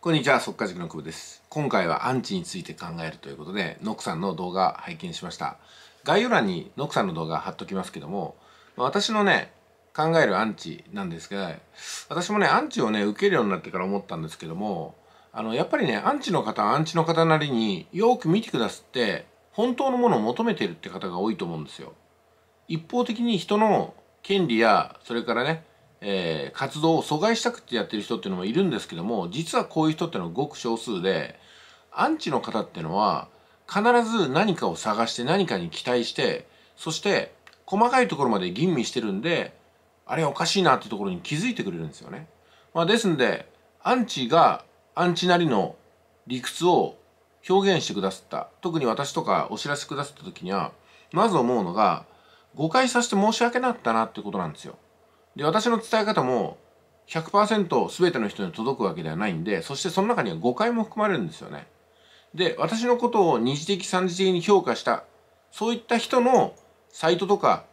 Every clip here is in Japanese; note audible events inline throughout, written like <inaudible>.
こんにちは、速稼塾の久保です。今回はアンチについて考えるということで、ノックさんの動画拝見しました。概要欄にノックさんの動画貼っときますけども、私のね、考えるアンチなんですが、私もね、アンチをね、受けるようになってから思ったんですけども、あの、やっぱりね、アンチの方はアンチの方なりによく見てくださって、本当のものを求めてるって方が多いと思うんですよ。一方的に人の権利や、それからね、えー、活動を阻害したくてやってる人っていうのもいるんですけども実はこういう人っていうのはごく少数でアンチの方っていうのは必ず何かを探して何かに期待してそして細かいところまで吟味してるんであれおかしいなってところに気づいてくれるんですよね。まあ、ですんでアンチがアンチなりの理屈を表現してくださった特に私とかお知らせくださった時にはまず思うのが誤解させて申し訳なかったなってことなんですよ。で私の伝え方も100%全ての人に届くわけではないんでそしてその中には誤解も含まれるんですよね。で私のことを二次的三次的に評価したそういった人のサイトとか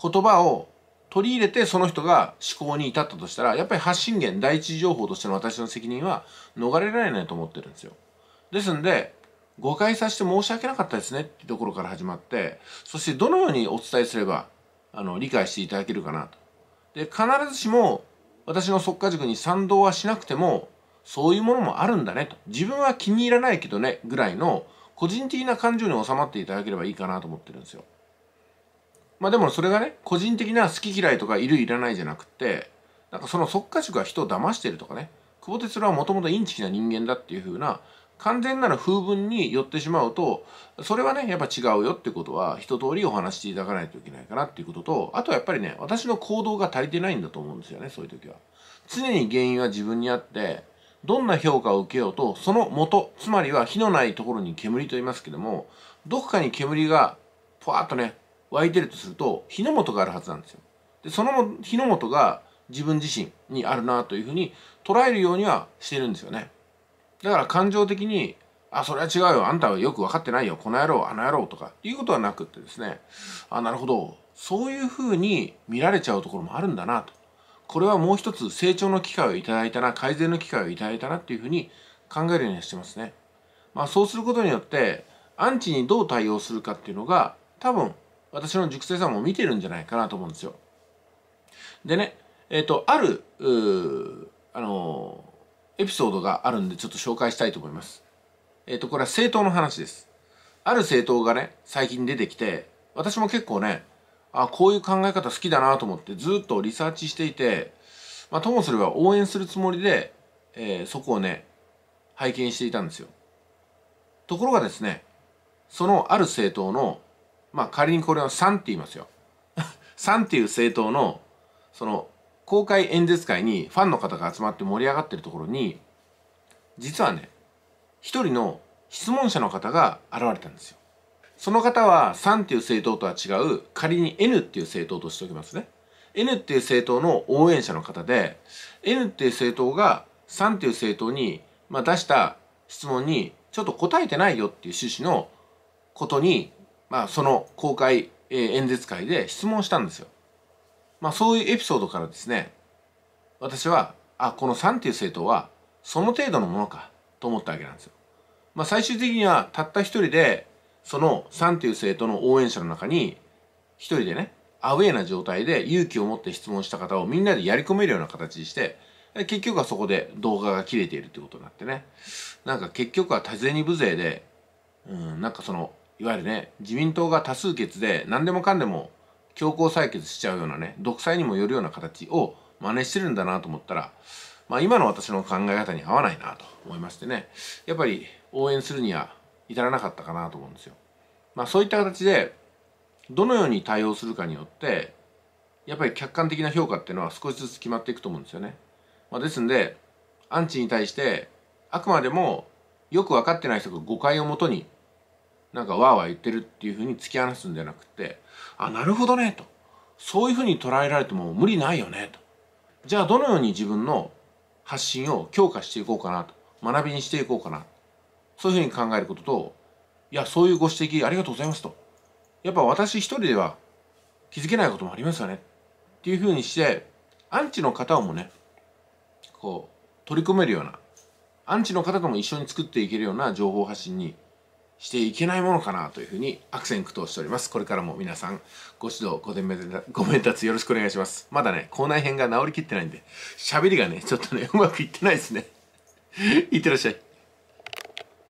言葉を取り入れてその人が思考に至ったとしたらやっぱり発信源第一情報としての私の責任は逃れられないと思ってるんですよ。ですんで誤解させて申し訳なかったですねっていうところから始まってそしてどのようにお伝えすればあの理解していただけるかなと。で必ずしも私の即果塾に賛同はしなくてもそういうものもあるんだねと自分は気に入らないけどねぐらいの個人的な感情に収まっていただければいいかなと思ってるんですよまあでもそれがね個人的な好き嫌いとかいるいらないじゃなくってなんかその即果塾が人を騙してるとかね久保哲郎はもともとインチキな人間だっていう風な完全なる風文によってしまうとそれはねやっぱ違うよってことは一通りお話していただかないといけないかなっていうこととあとはやっぱりね私の行動が足りてないんだと思うんですよねそういう時は常に原因は自分にあってどんな評価を受けようとその元つまりは火のないところに煙と言いますけどもどこかに煙がぽわっとね湧いてるとすると火の元があるはずなんですよでその火の元が自分自身にあるなというふうに捉えるようにはしてるんですよねだから感情的にあ、それは違うよ。あんたはよく分かってないよ。この野郎、あの野郎とか、いうことはなくってですね。あ、なるほど。そういうふうに見られちゃうところもあるんだなと。これはもう一つ成長の機会をいただいたな、改善の機会をいただいたなっていうふうに考えるようにしてますね。まあそうすることによって、アンチにどう対応するかっていうのが、多分、私の熟成さんも見てるんじゃないかなと思うんですよ。でね、えっ、ー、と、ある、あのーエピソードがあるんでちょっと紹介したいと思います。えっ、ー、と、これは政党の話です。ある政党がね、最近出てきて、私も結構ね、あこういう考え方好きだなと思ってずっとリサーチしていて、まあ、ともすれば応援するつもりで、えー、そこをね、拝見していたんですよ。ところがですね、そのある政党の、まあ仮にこれは3って言いますよ。3 <laughs> っていう政党の、その公開演説会にファンの方が集まって盛り上がってるところに実はね一人の質問者の方が現れたんですよその方は3っていう政党とは違う仮に N っていう政党としておきますね N っていう政党の応援者の方で N っていう政党が3っていう政党に、まあ、出した質問にちょっと答えてないよっていう趣旨のことに、まあ、その公開演説会で質問したんですよまあ、そういうエピソードからですね私はあこの3っていう政党はその程度のものかと思ったわけなんですよ。まあ、最終的にはたった一人でその3っていう政党の応援者の中に一人でねアウェーな状態で勇気を持って質問した方をみんなでやり込めるような形にして結局はそこで動画が切れているってことになってねなんか結局は多勢に無勢でうんなんかそのいわゆるね自民党が多数決で何でもかんでも強行採決しちゃうようなね独裁にもよるような形を真似してるんだなと思ったら、まあ、今の私の考え方に合わないなと思いましてねやっぱり応援するには至らなかったかなと思うんですよ。まあ、そういった形でどのように対応するかによってやっぱり客観的な評価っていうのは少しずつ決まっていくと思うんですよね。まあ、ですんでアンチに対してあくまでもよく分かってない人が誤解をもとになんかわーわー言ってるっていうふうに突き放すんじゃなくてあなるほどねとそういうふうに捉えられても無理ないよねとじゃあどのように自分の発信を強化していこうかなと学びにしていこうかなそういうふうに考えることといやそういうご指摘ありがとうございますとやっぱ私一人では気づけないこともありますよねっていうふうにしてアンチの方をもねこう取り込めるようなアンチの方とも一緒に作っていけるような情報発信にしていけないものかなというふうに悪戦苦闘しております。これからも皆さんご指導、ご伝明ご面達よろしくお願いします。まだね、校内編が治りきってないんで、喋りがね、ちょっとね、うまくいってないですね。<laughs> いってらっしゃい。